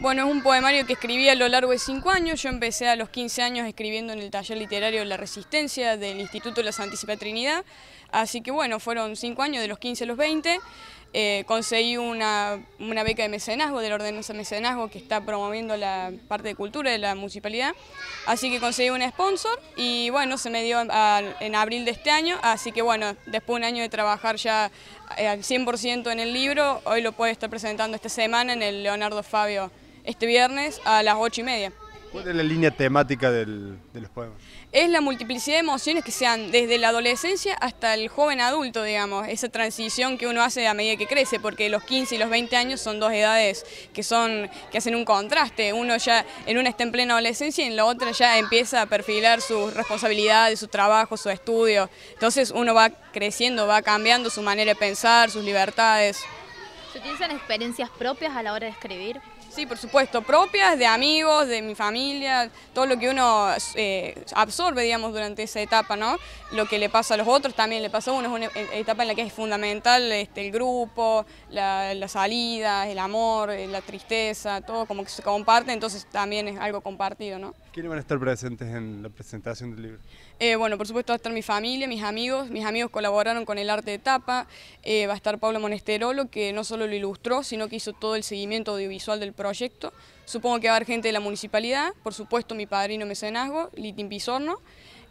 Bueno, es un poemario que escribí a lo largo de cinco años. Yo empecé a los 15 años escribiendo en el taller literario La Resistencia del Instituto de la Santísima Trinidad. Así que bueno, fueron cinco años, de los 15 a los 20. Eh, conseguí una, beca de mecenazgo, de la ordenanza mecenazgo que está promoviendo la parte de cultura de la municipalidad. Así que conseguí un sponsor y bueno, se me dio en abril de este año. Así que bueno, después de un año de trabajar ya eh, al 100% en el libro, hoy lo puedo estar presentando esta semana en el Leonardo Fabio este viernes a las ocho y media. ¿Cuál es la línea temática del, de los poemas? Es la multiplicidad de emociones que sean desde la adolescencia hasta el joven adulto, digamos, esa transición que uno hace a medida que crece, porque los 15 y los 20 años son dos edades que, son, que hacen un contraste, uno ya en una está en plena adolescencia y en la otra ya empieza a perfilar sus responsabilidades, su trabajo, su estudio, entonces uno va creciendo, va cambiando su manera de pensar, sus libertades. ¿Se utilizan experiencias propias a la hora de escribir? Sí, por supuesto, propias, de amigos, de mi familia, todo lo que uno eh, absorbe, digamos, durante esa etapa, ¿no? Lo que le pasa a los otros también le pasa a uno, es una e, e, etapa en la que es fundamental este, el grupo, la, salida, el amor, eh, la tristeza, todo como que se comparte, entonces también es algo compartido, ¿no? ¿Quiénes van a estar presentes en la presentación del libro? Eh, bueno, por supuesto va a estar mi familia, mis amigos, mis amigos colaboraron con el arte de tapa, va a estar Pablo Monesterolo, que no solo lo ilustró, sino que hizo todo el seguimiento audiovisual del proyecto. Supongo que va a haber gente de la municipalidad, por supuesto mi padrino mecenazgo, Litin Pizorno,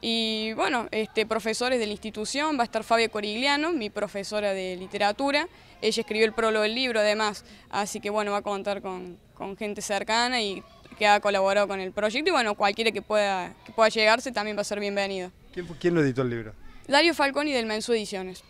y bueno, este, profesores de la institución, va a estar Fabio Corigliano, mi profesora de literatura, ella escribió el prólogo del libro además, así que bueno, va a contar con, con gente cercana y que ha colaborado con el proyecto y bueno, cualquiera que pueda, que pueda llegarse también va a ser bienvenido. ¿Quién, quién lo editó el libro? Dario Falconi del Mensu Ediciones.